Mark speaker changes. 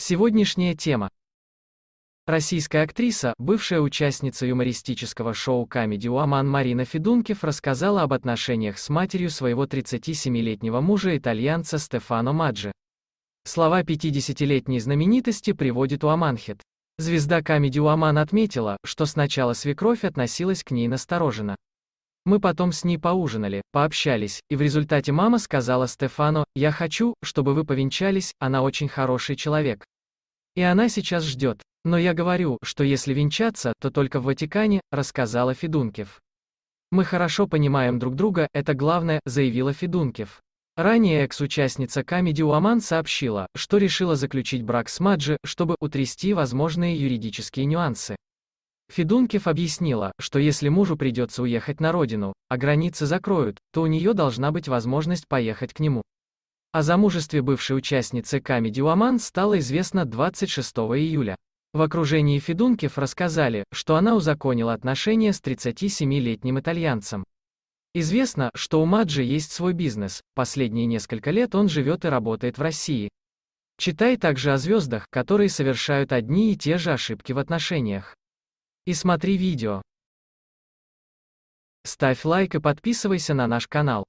Speaker 1: Сегодняшняя тема. Российская актриса, бывшая участница юмористического шоу Comedy Uaman Марина Федункив рассказала об отношениях с матерью своего 37-летнего мужа-итальянца Стефано Маджи. Слова 50-летней знаменитости приводит Уаманхет. Звезда Comedy Uaman отметила, что сначала свекровь относилась к ней настороженно. Мы потом с ней поужинали, пообщались, и в результате мама сказала Стефану, «Я хочу, чтобы вы повенчались, она очень хороший человек». И она сейчас ждет. Но я говорю, что если венчаться, то только в Ватикане, рассказала Федункев. Мы хорошо понимаем друг друга, это главное, заявила Федункев. Ранее экс-участница Comedy Уаман сообщила, что решила заключить брак с Маджи, чтобы утрясти возможные юридические нюансы. Федункив объяснила, что если мужу придется уехать на родину, а границы закроют, то у нее должна быть возможность поехать к нему. О замужестве бывшей участницы Comedy Woman стало известно 26 июля. В окружении Федункив рассказали, что она узаконила отношения с 37-летним итальянцем. Известно, что у Маджи есть свой бизнес, последние несколько лет он живет и работает в России. Читай также о звездах, которые совершают одни и те же ошибки в отношениях и смотри видео. Ставь лайк и подписывайся на наш канал.